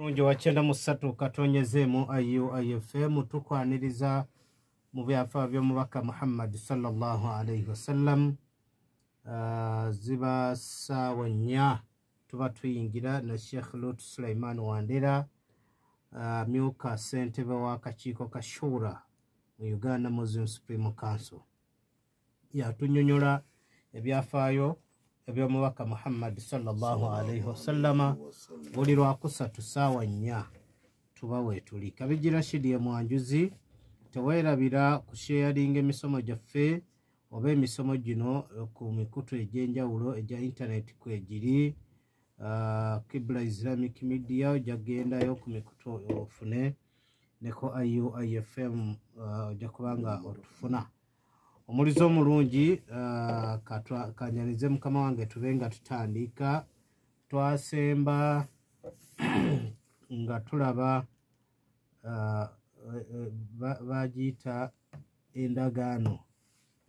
mulungi wa kyenda mu ssatu katonyezeemu iuifm tukwaniriza mu byafaa by'omubaka muhammad salllah alaihi wasallam uh, ziba saawa nnya tuba tuyingira na sheikh lut suleiman wandera uh, myuka ssentebe w'akakiiko ka shura mu uganda muslim supreme council yatunyonyola ebyafaayo ebyomubaka muhammad salllahalaihi wasalama buli lwakusatu saawa nnya tuba wetuli kabiji rashidi emwanjuzi teweerabira kusheyaringa emisomo gyaffe oba emisomo gino ku mikutu egyenjawulo egya intaneti kwegiri ah, kibla islamic media ojagendayo ku mikutu ofune neko iuifm ah, ojakubanga otufuna uh, omulizi omulungi eh, kanyanize mukama wange tube nga tutandika twasemba nga tulaba eh, bagiyita endagaano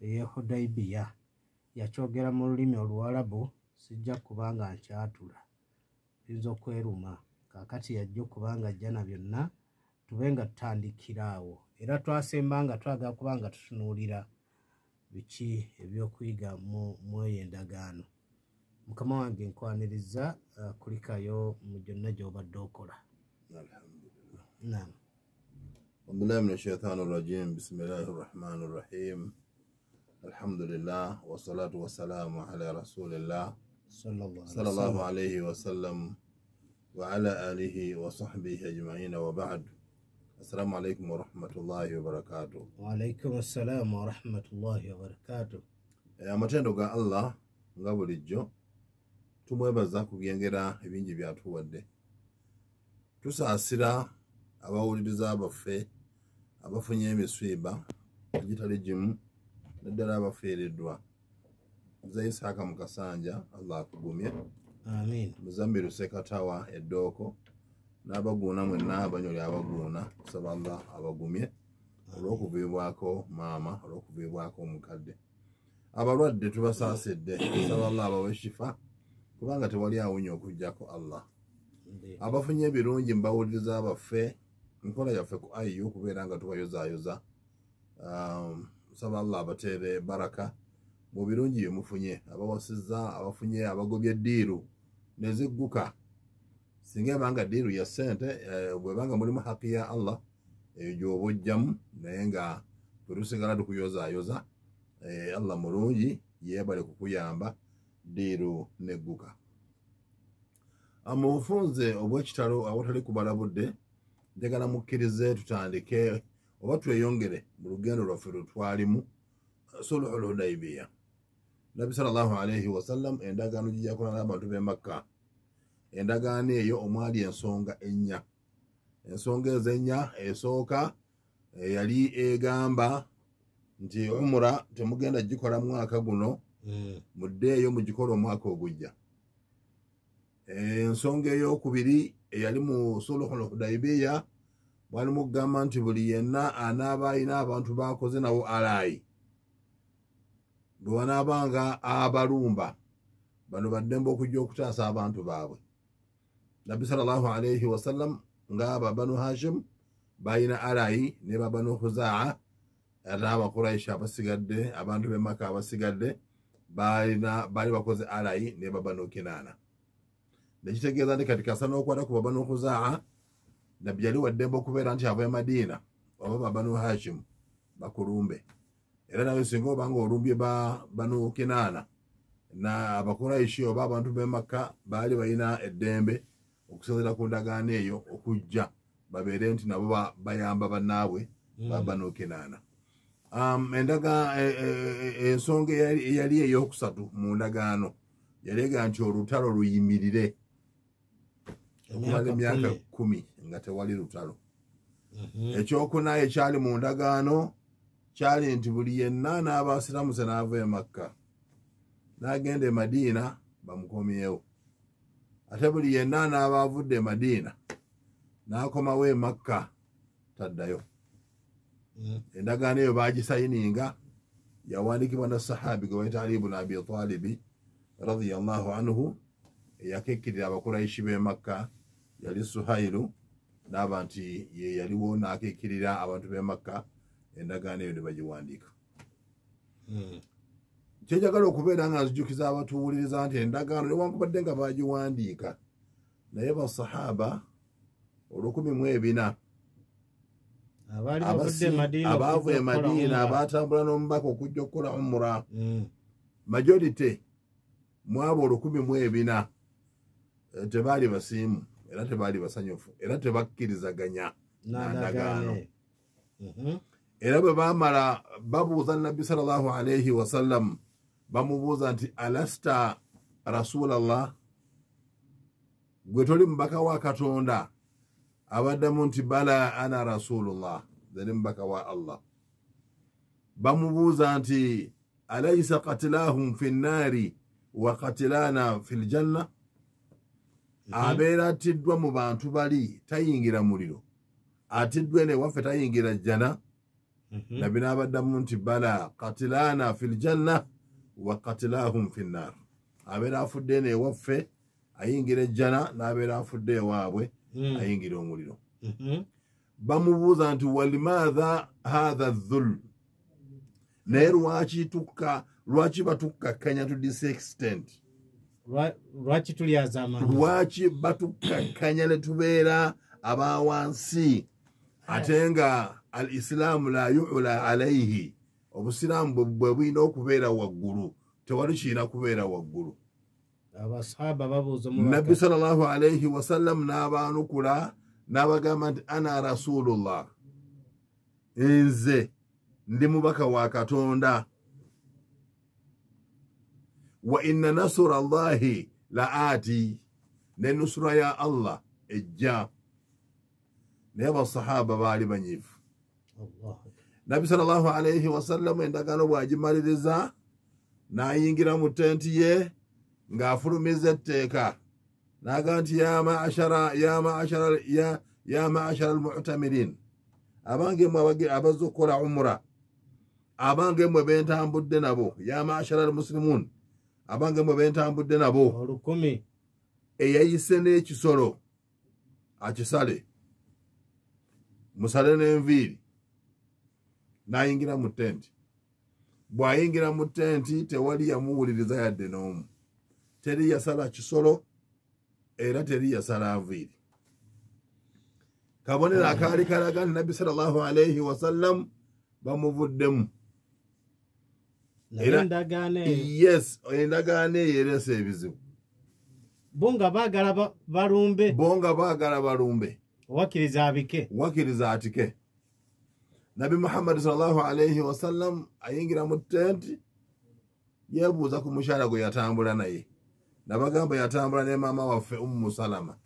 eye hudaibiya yakyogera mu lulimi oluwalabu sijja kubanga nkyatula yinza okweruma kakati yajja okubanga ajja na byonna tube nga tutandikira awo era twasembanga twagala kubanga tutunuulira biki ebyokuyiga mweyo endagaano mukama wange nkwaniriza uh, kulikayo mu gyonna gy'obadde okola أعوذ بالله من الشيطان الرجيم بسم الله الرحمن الرحيم الحمد لله والصلاة والسلام على رسول الله صلى الله عليه وسلم وعلى آله وصحبه أجمعين وبعد السلام عليكم ورحمة الله وبركاته. وعليكم السلام ورحمة الله وبركاته. يا متين دعاء الله قبل الجو. Tumwe baza kugiangira hivinji vya atu wande. Tusa asira, awa uliduza abafe, abafu nye misuiba, jitali jimu, nadera abafe ilidua. Zaisi haka mkasanja, Allah kugumia. Amin. Mzambiru sekatawa edoko, n'abaguuna mwenna abanyoli abaguuna saballa abagumye olwokuviibwako maama olwokuviibwako omukadde abalwadde tubasaasidde saballa abawe shifa kubanga tewali awunya okujjako allah abafunye ebirungi mbawuliriza abaffe nkola yaffe ku iu okubeera nga tubayozaayoza um, saballa abateere baraka mubirungi byemufunye abawasiza abafunye abagobye ediiru neziguka singa ebanga diru ya sente eh, bwebanga mulimu haki ya allah egyoba ojjamu naye nga tetusigala tukuyozayoza eh, allah mulungi yebale kukuyamba diru negguka mubufunze obwekitalo awatali kubala budde njagala mukkirize tutandike oba tweyongere mu lugendo lwaffe lwetwalimu eh, suluhul hudaibiya nabi sallaalaihi wasallam endagaano gijakola n'abantu b'emakka endagaano eyo omwali ensonga ennya ensonga ezo ennya esooka eh, yali egamba nti umura temugenda gikola mwaka guno hmm. muddeeyo mugikola omwaka ogujja ensonga eyokubiri eyali mu suluhul hudaibiya mwalimu kugamba nti buli yenna anaaba ayina abantu bakoze nawo alayi bwe wanaabanga abalumba bano baddemba okujja okutaasa abantu baabwe nabbi sallallahu alaihi wasallam nga babanu hashim balina alayi ne babanu huzaa ate abakuraisha abasigadde abantu bemaka abasigadde bali bakoze alayi ne babanu kinana nekitegeeza nti kati kasa nokwata ku babanu huzaa nabbi yali waddembe okubeera nti ava emadiina oba babanu hashim bakulumbe era nawe singa obanga olumbye babanu kinana na abakuraishi oba abantu bemaka baali balina eddembe ba okusobola ku ndagaano eyo okujja babeere nti nabo bayamba bannaabwe mm. babanokenaana um, e, e, e, ensonga eyali eyokusatu mu ndagaano yaleega nti olutalo luyimirire okumala emyaka kumi nga tewali lutalo mhm. ekyokuna ekyali mu ndagaano kyali nti buli yenna n'abasiramuse n'ava emakka n'agenda emadiina bamukomyewo ate buli yenna anaaba avudde madiina n'akomawo emakka taddayo mm. endagaano eyo bagisayininga yawandikibwa nasahabi gwe baita ali ibuni abi talibi radiallahu anhu eyakekkirira abakuraishi b'emakka yali suhailu naaba nti ye yaliwo n'akekkirira abantu b'emakka endagaano eyo ne bagiwandiika mm. kyeyagala okubeera nga azijukiza abatuwuliriza nti endagaano newankubadde nga bagiwandiika naye basahaba olukumi mu ebina abaava e madiina abatambula n'omubaka okujja okukola umura mm. majorite mwaba olukumi mu ebina eh, tebaali basiimu era tebaali basanyufu era tebakkirizaganya nandagaano mhm. era bwe bamala babuuza nabbi salllahu alaihi wasallamu bamubuuza nti alasta rasulallah gwe toli mubaka wa katonda abaddamu nti bala ana rasulullah zeni mubaka wa allah bamubuuza nti alaisa katilahum fi nnaari wa katilana fi ljanna mhm. abeera attiddwa mu bantu bali tayingira muliro atiddwa newaffe tayingira jjana mhm. nabinaabaddamu nti bala katilana fi ljanna wakatilahum finnar abeera afudde ne ewaffe ayingira ejjana n'abeera afudde ewaabwe hmm. ayingira omuliro mm-hmm. bamubuuza nti walimaatha hatha dhul naye lwaki tukka lwaki batukkakkanya to this extent lwaki batukkakkanya ne tubeera abawansi ate nga al isilaamu la yuula alaihi obusiraamu bwe buyina okubeera waggulu tewali kiyina kubeera waggulu nabbi salallahu alaihi wasallam n'abaanukula n'abagamba nti ana rasulullah nze ndi mubaka wa katonda wa ina nasura llahi la aati nenusura ya allah ejja naye basahaba baali banyivu nabi salallahu alaihi wasallamu endagaano bwagimaliriza n'ayingira mu tenti ye ng'afulumiza etteeka n'aga nti ya maashara almutamirin abange mwe abazza okukola umura abange mwe bentambudde nabo ya maashara almusilimuun abange mwe bentambudde nabo eyayise n'ekisolo akisale musale n'enviiri n'ayingira mu tenti bw'ayingira mu tenti tewali yamuwuliriza yadde n'omu teri yasala kisolo era teri yasala nviiri kabonero akaali kalaga ni nabbi salllahu alaihi wasallamu bamuvuddemu yes endagaano eyo eresa ebizibu bo nga baagala balumbe wakiriza abike wakiriza atike nabi muhammadi salllahu alaihi wasallam ayingira mu tenti yebuuza ku mukyala gwe yatambula naye nabagamba yatambula ne maama waffe ummu salama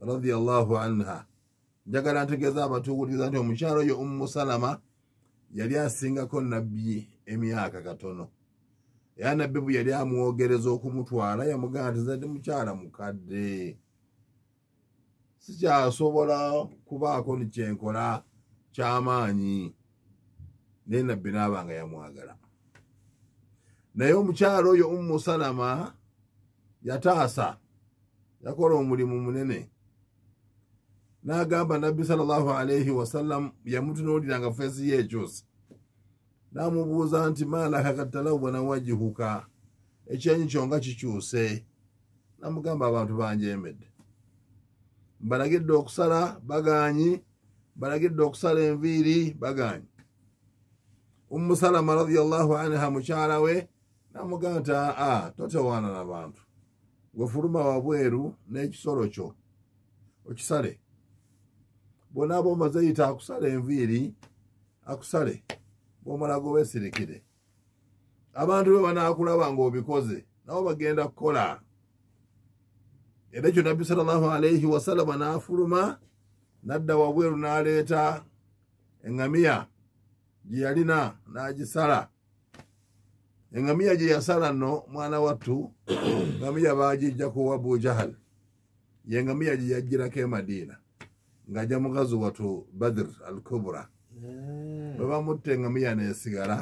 radiallahu anha njagala ntegeeza abatuukuliriza nti omukyala oyo ummu salama yali asingako nabbi emyaka katono era nabbi bwe yali amwogereza okumutwala yamugamba nti zadde mukyala mukadde sikyasobola kubaako nikyenkola kyamaanyi naye nabbi naabanga yamwagala naye omukyala oyo ummu salama yataasa yakola omulimu munene n'agamba nabbi salllahu alaihi wasallam yamutunuuliranga feesi ye ekyosi n'amubuuza nti malaka katalawana wajihuka ekyenyi kyonga kikyuse namugamba abantu banjemedde mbalagidde okusala bagaanyi balagidde okusala enviiri bagaanyi umusalama radiallahu anha mukyala we namugamba nti aa totewaana na bantu gwefuluma wabweru n'ekisolo kyo okisale bona abaomaze yita akusala enviiri akusale bomalago besirikire abantu be banakulaba nga obikoze nabo bagenda kukola era ekyo nabbi sallallahu alaihi wasallama nafuluma na nadda wabweru n'aleeta eŋŋamiya gye yalina n'agisala eŋŋamiya gye yasala nno mwana wattu ŋŋamiya bagijjaku wabujahal ye ŋŋamiya gye yajjirako emadiina ng'ajja mukazi watu badir al kubura eh. bwe bamutta eŋŋamiya n'esigala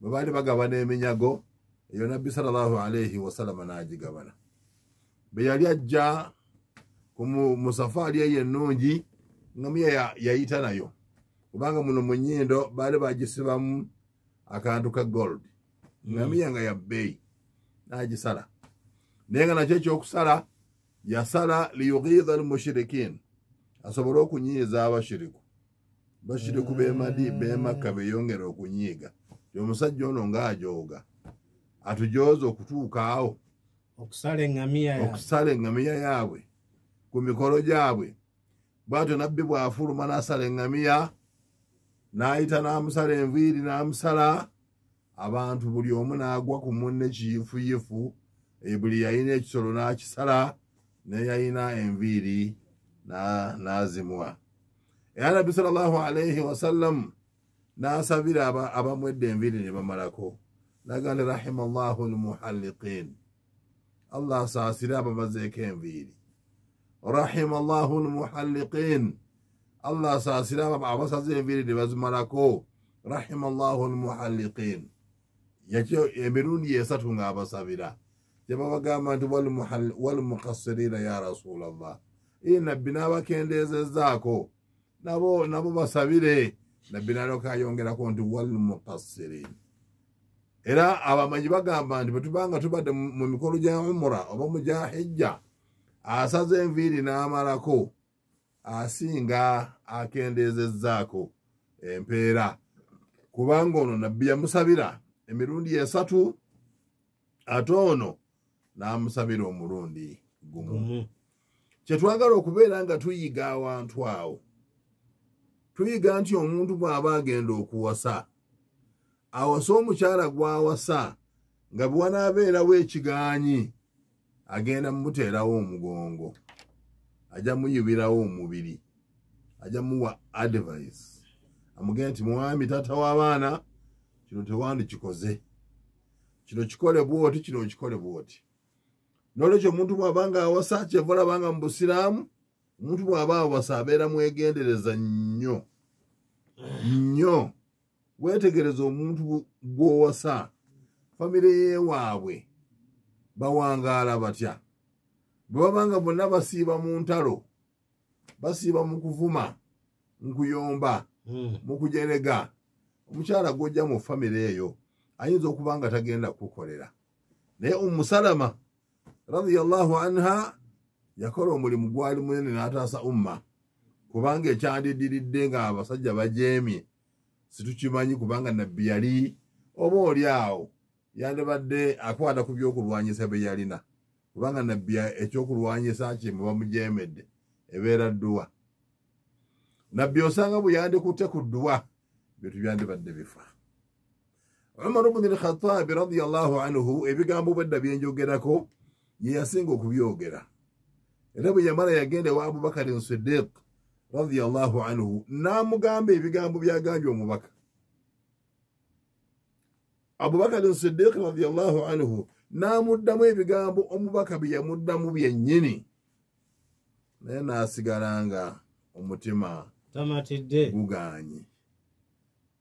bwe baali bagabana eminyago eyo nabbi salallahu alaihi wasalama n'agigabana bwe yali ajja ku musafaali eyo ennungi ngamia ya yaita nayo kubanga muno munyindo bali bagisibamu akantu ka gold ngamia nga ya bay najisala nenga nacho ekyokusala yasala liyughidha almushirikin asobole okunyiiza abashiriku bashiriku bemadi bemaka beyongera okunyiiga omusajja ono ngaajooga atujooza okutuuka awo okusala eŋŋamiya yaabwe ku mikolo gyabwe bwatyo nabbi bwafuluma n'asala eŋŋamiya n'ayita n'amusala enviiri n'amusala abantu buli omu n'agwa ku munne kiyifuyifu e buli yayina ekisolo n'akisala neyayina enviiri n'azimwa era nabbi salallahu alaihi wasallamu n'asabira abamwedde enviiri ne bamalako nagande rahimallahu almuhaliqin allah asaasire abamazeeko enviiri rahima llahu lmuhaliqin allah asaasira abo abasaza enviiri ne bazimalako rahima llahu lmuhaliqin yakyo emirundi esatu nga abasabira kyebabagamba nti walmukasirina ya rasulallah ii nabbi naabakendezezaako nabo basabire nabbi naloka ayongerako nti walmukasirin era abamanyi bagamba nti bwetubanga tubadde mu mikolo gya umura oba mujahijja asaza enviiri n'amalako asinga akendezezzaako empeera kubanga ono nabbi yamusabira emirundi esatu ate ono n'amusabira omulundi gumu kyetwagala okubeera nga tuyiga awantu awo tuyiga nti omuntu bw'aba agenda okuwasa awasa omukyala gw'awasa nga bwanaabeerawo ekigaanyi agenda mmuteerawo omugongo ajja muyibirawo omubiri ajja muwa advice amugenda nti mwami taata w'abaana kino tewandikikoze kino kikole bwoti kino okikole bwoti nolwekyo omuntu bw'aba nga awasa kyeva olaba nga mubusiraamu omuntu bw'aba awasa abeera mwegendereza nnyo nnyo weetegereza omuntu gw'owasa famire yeewaabwe bawangaala batya bwe babanga bonna basiiba mu ntalo basiiba mu kuvuma mukuyomba hmm. mukujerega omukyala gojja mu famire eyo ayinza okuba nga tagenda kukolera naye umusalama radiallahu anha yakola omulimu gwali munene n'ataasa umma kubanga ekyandidiridde nga abasajja bajeemye situkimanyi kubanga nabbi yali oba oli awo yandibadde akwata ku byokulwanyisa bye yalina kubanga nabbi ekyokulwanyisa kye mwe bamujemedde ebeera dduwa nabbi osanga bwe yandikutte ku dduwa byetu byandibadde bifa umar bni lkhatabi radiallahu anhu ebigambo bwedda byenjogerako ye yasinga okubyogera era bwe yamala yagenda ewa abubakarin sidiik radiallahu anhu n'amugamba ebigambo byagambye omubaka abubakarin siddiq radiallahu anhu n'amuddamu ebigambo omubaka bye yamuddamu byennyini naye n'asigala nga omutima tamatidde gugaanyi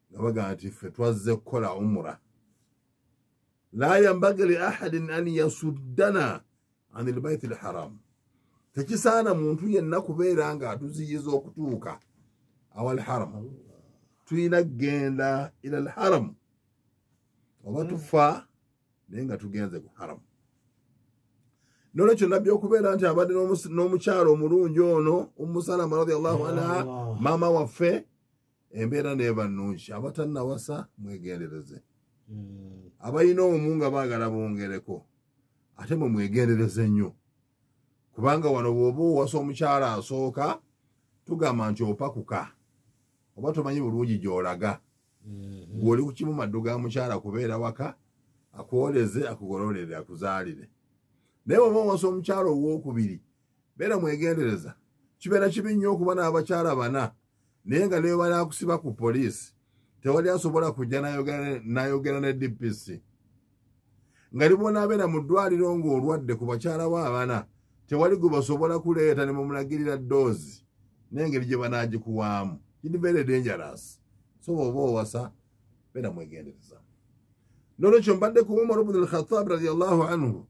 nga bagaa nti ffe twazze kukola umura la yambaga li ahadin an yasuddana an elbaiti elharamu tekisaana muntu yenna kubeera nga atuziyiza okutuuka awa lharamu tulina kgenda ila lharamu oba hmm. tufa naye nga tugenze ku haramu nolwekyo nabbi okubeera nti abadde n'omukyalo omulungi ono umusalama radiallahu anha maama waffe embeera neeba nnungi abatannawasa mwegendereze hmm. abalina omu nga baagala bongereko ate mwe mwegendereze nnyo kubanga wano bwoba owasa omukyalo asooka tugamba nti opakuka oba tomanyi bulungi gy'olaga gwoli kukimu maddu ga mukyala kubeera waka akwoleze akugololere akuzaalire naye oba owasa omukyala owookubiri beera mwegendereza kibeera kibi nnyo okuba n'abakyala bana naye nga nebo bali akusiba ku poliisi tewali asobola kujja n'ayogera ne dpc nga libona abeera mu ddwaliro ng'olwadde ku bakyala baabana tewali gwe basobola kuleeta ne mumulagirira ddoozi n'engeri gye banaagikuwaamu kidi very dangerous so bw'oba owasa beera mwegendereza nolwekyo mbadde ku umar bunu al khatab radiallahu anhu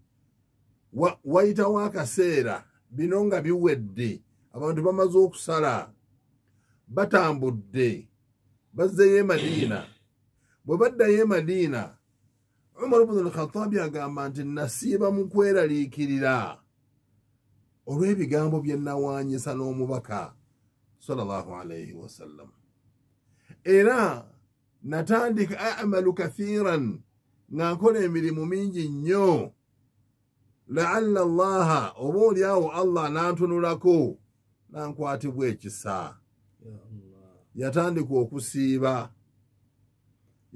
wayitawo akaseera bino nga biwedde abantu bamaze okusala batambudde bazzeyo emadiina bwe baddayo emadiina umar bunu al khatabi agamba nti nasiiba mu kweraliikirira olw'ebigambo bye nawanyisa n'omubaka sallallahu alaihi wasallam era natandika amalu kathiran ngankola emirimu mingi nnyo laalla allaha obaoliawo allah nantunulako nankwatibwa ekisa yatandika okusiiba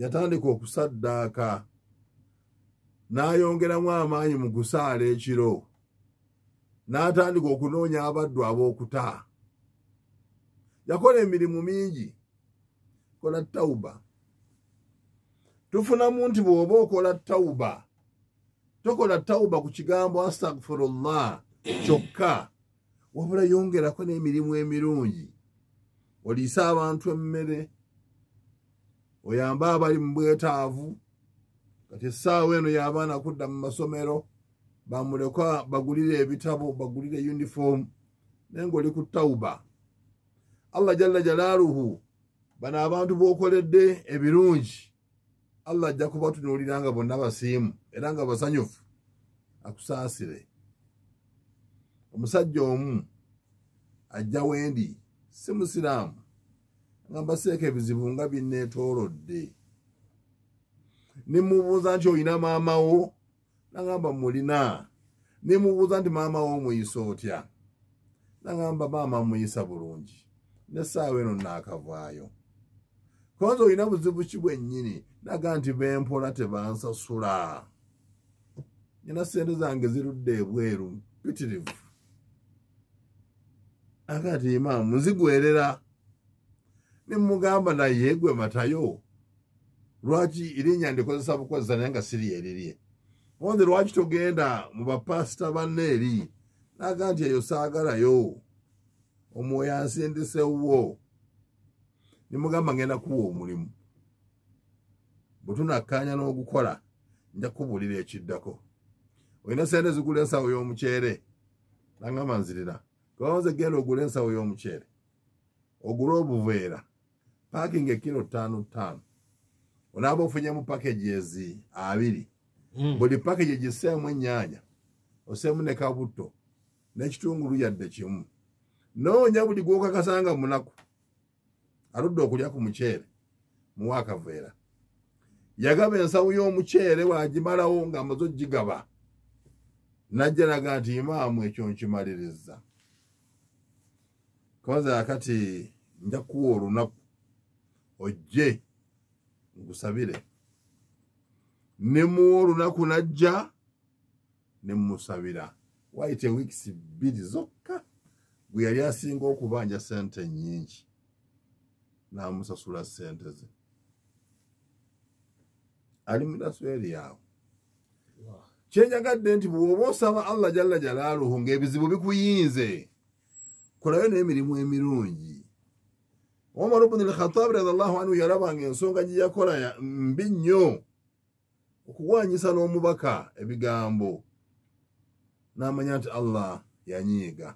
yatandika okusaddaaka nayongeramu amaanyi mu gusaala ekiro natandika okunoonya abaddu abookuta yakola emirimu mingi okola tawuba tufunamu nti bwoba okola tawuba tokola tawuba ku kigambo astagfirullah kyokka wabula yongerako n'emirimu emirungi oliise abantu emmere oyambe abali mu bwetaavu kati essaawa eno yabaana kudda mu masomero bamulekwa bagulire ebitabo bagulire yunifoomu naye ngaoli ku tawuba allah jalla jalaaluhu bano abantu bokoledde ebirungi allah ajja kubatunuulira nga bonna basiimu era nga basanyufu akusaasire omusajja omu ajja wendi si musiraamu nga mbaseeka ebizibu nga binneetoolodde nimubuuza nti olina maamawo nagamba mulina nimubuuza nti maamawo omuyisa otya nagamba maama muyisa bulungi nessaawa eno naakavaayo kwanza olina buzibu ki bwennyini naga nti bempola tebansasula nina sente zange zirudde ebweru mpitirivu aga ti imamu nzigwerera nemugamba naye gwe matayo lwaki erinnya ndikozesa bukozesa naye nga siri eririe onze lwaki togenda mu bapasita banne eri naga nti eyo saagalayo omwoyo ansindisewwo nemugamba ngenda kuwa omulimu bwetunakkaanya n'ogukola nja kubuulira ekiddako olina sente zigula ensawo y'omuceere nangamba nzirira kobanze genda ogula ensawo y'omuceere ogule obuveera paking ekiro ttaano ttaano onaaba ofunyemu pakagezi abiri hmm. buli pakage giseemu ennyaanya oseemu ne kabuto n'ekitungulu yadde kimu noonya buli gwokakasanga munaku aludde okulya ku muceere muwaakaveera yagaba ensawu y'omuceere waagimalawo nga amaze ogigaba najja naga nti imaamu ekyo nkimaliriza kwanza akati nja kuwa olunaku ojje nkusabire nemuwa olunaku najja nemusabira waite wiiki bbiri zokka gwe yali asinga okubanja sente nyingi n'amusasula ssente ze ali mudasweri awo kyenjagadde nti bwoba osaba allah jalla jalaaluhu ngaebizibu bikuyinze kolayo n'emirimu emirungi omar bni lkhatabi radiallahu anhu yalabanga ensonga gyeyakola mbi nnyo okuwanyisa n'omubaka ebigambo n'amanya nti allah yanyiiga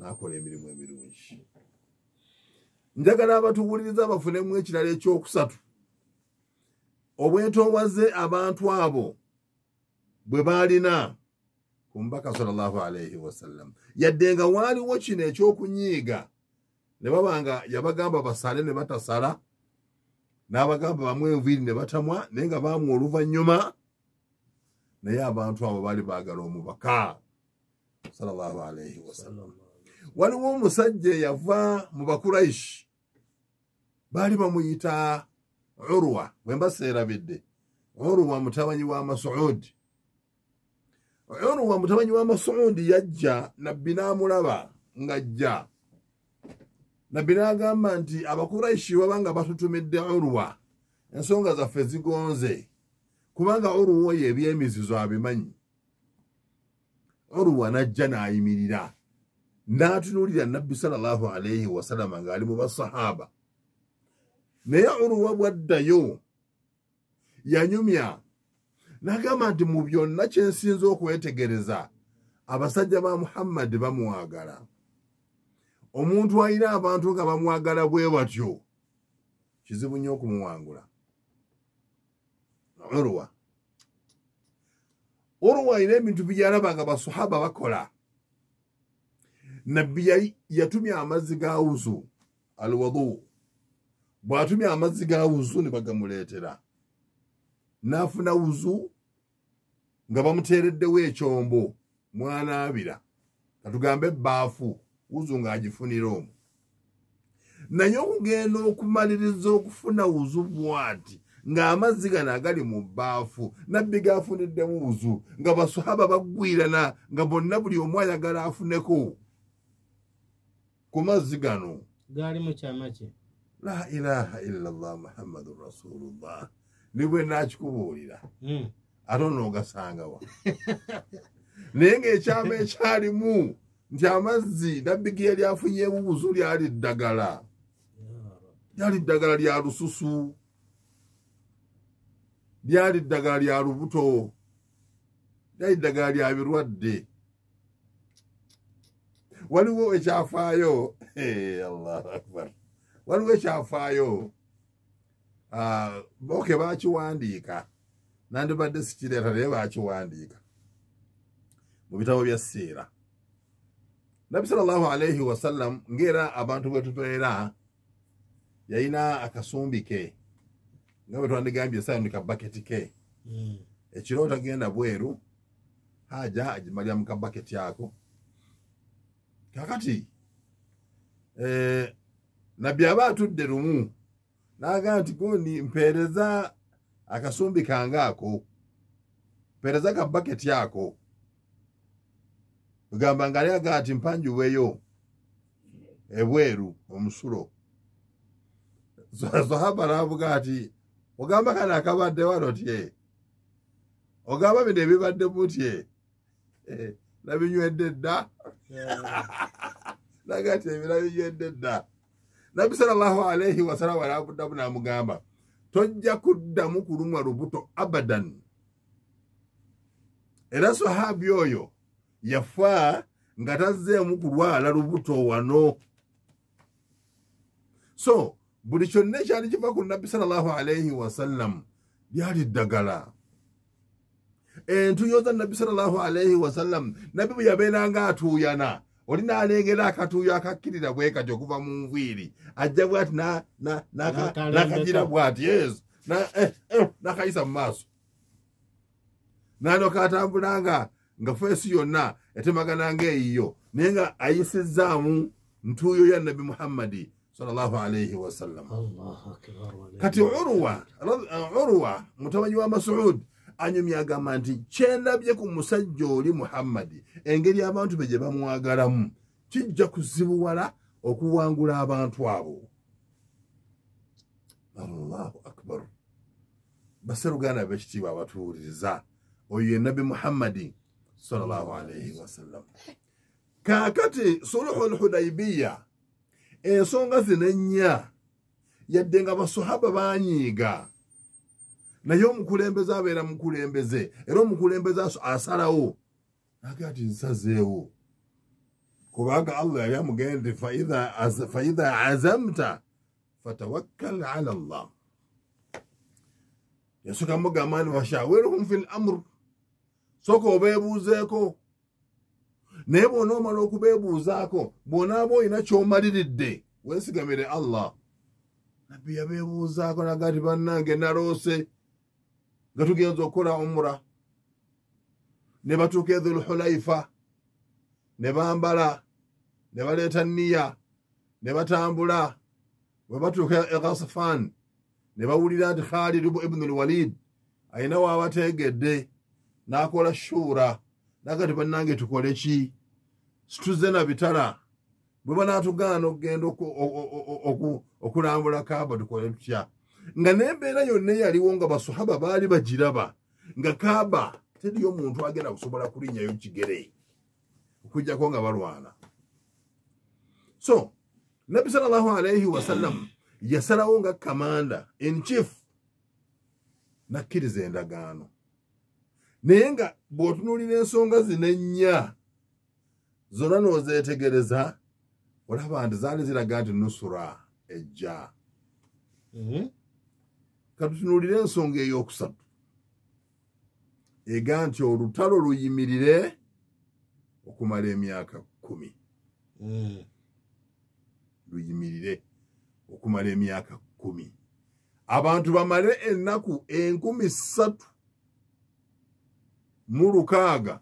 n'akola emirimu emirungi njagala abatuwuliriza bafunemu ekirala ekyokusatu obwetoowaze abantu abo bwe baalina ku mbaka salllahalaihi wasallam yadde nga waaliwo kino ekyokunyiiga ne baba nga yabagamba basale ne batasala n'abagamba bamwe enviiri ne batamwa naye nga baamu oluvannyuma naye abantu abo baali baagala omubaka salllahu alaihi wasallam waliwo omusajja eyava mu bakuraishi baali bamuyita urwa bwe mba seerabidde urwa mutabanyi wa masuudi urwa mutabanyi wa masuudi yajja nabbi n'amulaba ng'ajja nabbi n'agamba nti abakuraishi wabanga batutumidde urwa ensonga zaffe zigonze kubanga urwa oyo ebyemizizo abimanyi urwa n'ajja n'ayimirira na n'atunuulira nabbi salallahu alaihi wasalama ng'ali mu basahaba naye urwa bwaddayo yanyumya n'agamba nti mu byonna kye nsinza okwetegereza abasajja ba muhammadi bamwagala omuntu ayina abantu nga bamwagala bwe batyo kizibu nnyo okumuwangula urwa urwa ayina ebintu byyalaba nga basahaba bakola nabbi yatumya amazzi ga wuzu alwadu bw'atumya amazzi ga wuzu ne bagamuleetera n'afuna wuzu nga bamuteereddewo ekyombo mwanaabira katugambe ebbaafu wuzu ng'agifunira omu naye okugenda okumaliriza okufuna wuzu bwati ng'amazzi gano agali mu bbaafu nabbi gaafuniddemu wuzu nga baswaba baggwirana nga bonna buli omu ayagala afuneko ku mazzi gano la ilaha illallah muhammadun rasulullah ne bwe nakikubuulira ate hmm. onoogasangawa naye ngaekyama ekyalimu nti amazzi nabbigi yalyafunyemu buzu lyali eddagala lyali eddagala lya lususu lyali eddagala lya lubuto lyali eddagala lya birwadde waliwo ekyafaayo allahakbar waliwo ekyafaayo boke ah, bakiwandiika nandibadde sikireeta naye bakiwandiika mu bitabo bya seera nabi salllahu alaihi wasallam ngaera abantu bwetubeera yayina akasumbike nga bwetwandigambye esayonikabaketi ke hmm. ekiro tagenda bweru haja agimalya mukabaketi ako kakati eh, nabbi aba atudde lumu n'agaa nti goni mpeereza akasumbi kange ako mpeereza kabaketi ako egamba ngaali agaa ti mpanjuweyo ebweru omusulo sahaba naavuga ti ogamba kane akabadde wano tye ogamba bino ebibadde mutye eh, nabinywedde edda naga ti ebyo nabinywedde edda nabi salllahu alaihi wasallam alabuddamu namugamba tojja kuddamu kulumwa lubuto abadan era sahabi oyo yafa nga tazzeemu kulwala lubuto wano so buli kyonna ekyali kiva ku nabbi salllahu alaihi wasallam lyali eddagala entu yoza nabi sallallahu alayhi wa sallam nabi yabenanga atuyana oli nalengera akatuyo akakirira bweka jokuva mu mwiri ajja bwati na na na na kajira bwati yes na eh, eh na kaisa maso nalo katambulanga nga fesi yonna etemagananga iyo nenga ayisizamu ntuyo ya nabi muhammadi sallallahu alayhi wa sallam allah akbar wa kati urwa uh, urwa mutawajiwa masuud anyumya agamba nti kyendabye ku musajja oli muhammadi engeri abantu be gye bamwagalamu kijja kuzibuwala okuwangula abantu abo allahu akbar baseruganda bekitiibwa abatuwuliriza oyo ye nabi muhammadi salllah alaihi wasallam kakati suluhu lhudaibiya ensonga zinennya yadde nga basahaba banyiiga naye omukulembeze abeera mukulembeze era omukulembeze asalawo naga ti nsazeewo kubanga allah yali amugendi faidha azamta fatawakkal ala llah yasoka mugamba ni washawirhum fi lamur soka obebuuzeeko naye bona omala okubebuuzaako bonaaba olina kyomaliridde wesigamire allah nabbi yabebuuzaako nagati bannange naloose nga tugenza okukola umura ne batuuka edhulhulaifa ne bambala ne baleeta niya ne batambula bwe batuuka e ghasfan ne bawulira nti khalid ibnu lwalid ayinawo abategedde n'akola shuura naga ti bannange tukole ki situze na bitala bwe banaatugaana okugenda okulambula kaba tukole tutya nga nembeera yonna yaliwo nga basohaba baali bagiraba nga kaaba teriyo omuntu agenda kusobola kulinnyayo kigere okujjako nga balwana so nabbi salllahu alaihi wasallam yasalawo nga kamanda enchief nakkiriza endagaano naye nga bw'otunuulira ensonga zino ennya zonna n'ozeetegereza olaba nti zaali ziraga nti nusura ejja mhm. katutunuulire ensonga eyokusatu ega nti olutalo luyimirire okumala emyaka kkumi hmm. luyimirire okumala emyaka kkumi abantu bamale ennaku enkumi ssatu mu lukaaga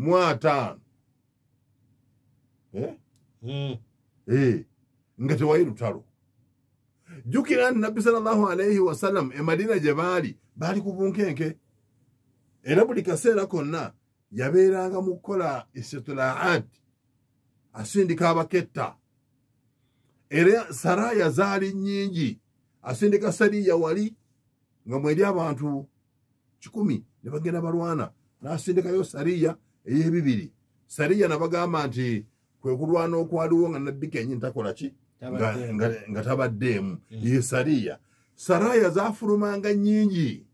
mu ataano eh? Hmm. Eh, nga tewali lutalo jukira nabbi sallallahu alayhi wasallam e madina jebaali baali ku bunkenke era buli kaseera konna yabeeranga mu kukola istilaat asindika abaketta era saraya zaali nyingi asindika sariya wali nga mweri abantu kikumi ne bagenda balwana n'asindikayo sariya ey'ebibiri sariya nabagamba nti kwe kulwana okwaliwo nga nabbi kenyi ntakola ki nga tabaddeemu mm. yesariya saraya zafulumanga nyingi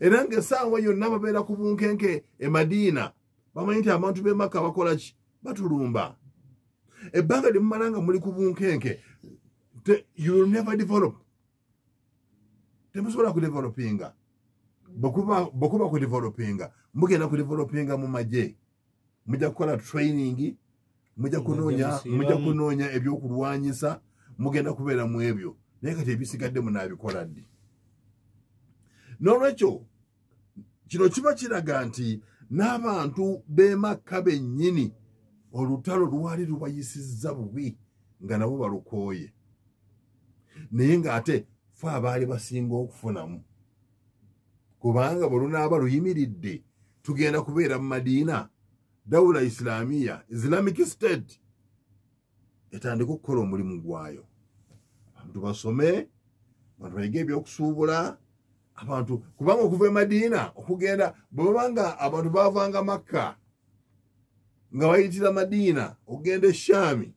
era ngaesaawa yonna babeera ku bunkenke e madiina bamanyi nti abantu bemakka bakolaki batulumba ebbanga limumala nga muli ku bunkenke temusobola kudevelopinga bwekuba kudevelopinga mugenda kudevelopinga mu magye mujja kukola training mujja kunoonya mujja kunoonya ebyokulwanyisa mugenda kubeera mu ebyo naye kati ebisigadde munaabikola ddi n'olwekyo kino kiba kiraga nti n'abantu beemakka bennyini olutalo lwali lubayisizza bubi nga nabo balukooye naye ng'ate fe abaali basinga okufunamu kubanga bwe lunaaba luyimiridde tugenda kubeera mu madiina dawla islamia islamic state etandika okukola omulimu gwayo abantu basome abantu bayige ebyokusuubula abantu kubanga okuva e madiina okugenda bwebabanga abantu bavanga makka nga bayitira madiina okugenda eshaami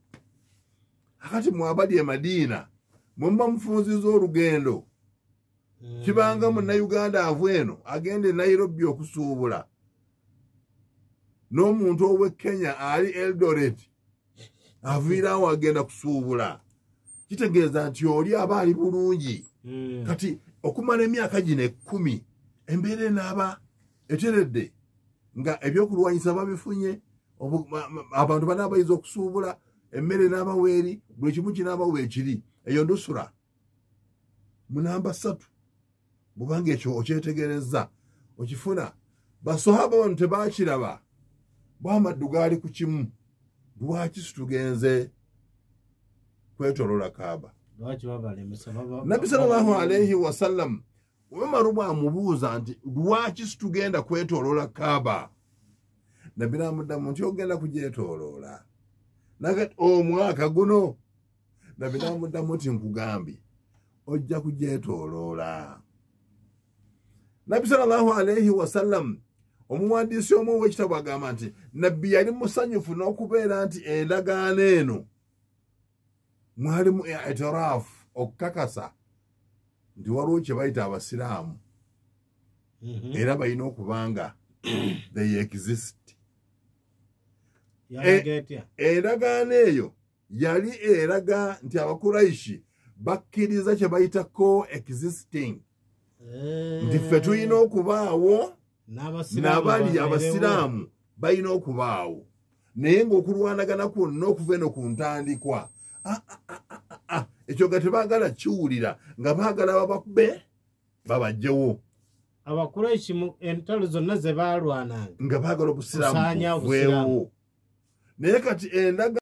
akati mwabali e madiina mwemba mufunziza olugendo kibanga munnayuganda avu eno agenda e nairobi okusuubula n'omuntu owe kenya ali eldoret aviirawo agenda kusuubula kitegeeza nti oli aba ali bulungi hmm. kati okumala emyaka gino ekkumi embeera enaaba eteredde nga ebyokulwanyisa babifunye abantu banaabayinza okusuubula emmere n'abaweeri buli kimu kinaabawe ekiri eyo ndusula munamba ssatu bubanga ekyo okyetegereza okifuna basohaba bano tebakiraba bwamaddu gaali ku kimu lwaki situgenze kwetolola kaaba nabbi salallahu alaihi wasallam umaru bwamubuuza nti lwaki situgenda kwetoloola kaaba nabbi namuddamu nti ogenda kujetoloola omwaka guno nabbi namuddamu nti nkugambye ojja kujetoloola nabbi salallahu alaihi wasallamu omuwandiisi omu owekitabu agamba nti nabbi yali musanyufu n'okubeera nti endagaano eno mwalimu eitiraafu okukakasa nti waliwo kye bayita abasiraamu mhm. era balina okubanga they exist e-, endagaano eyo yali eraga nti abakuraishi bakkiriza kye bayita co existing eh. nti ffe tulina okubaawo n'abali abasiraamu balina okubaawo naye ng'okulwanagana kwonna okuva eno ku ntandikwa ah, ah, ah, ekyoga tebaagala kiwulira nga baagala babakube babajjewo abakuraishimu entalo zonna ze baalwananga nga baagala obusiraamu kuvewo naye kati endaga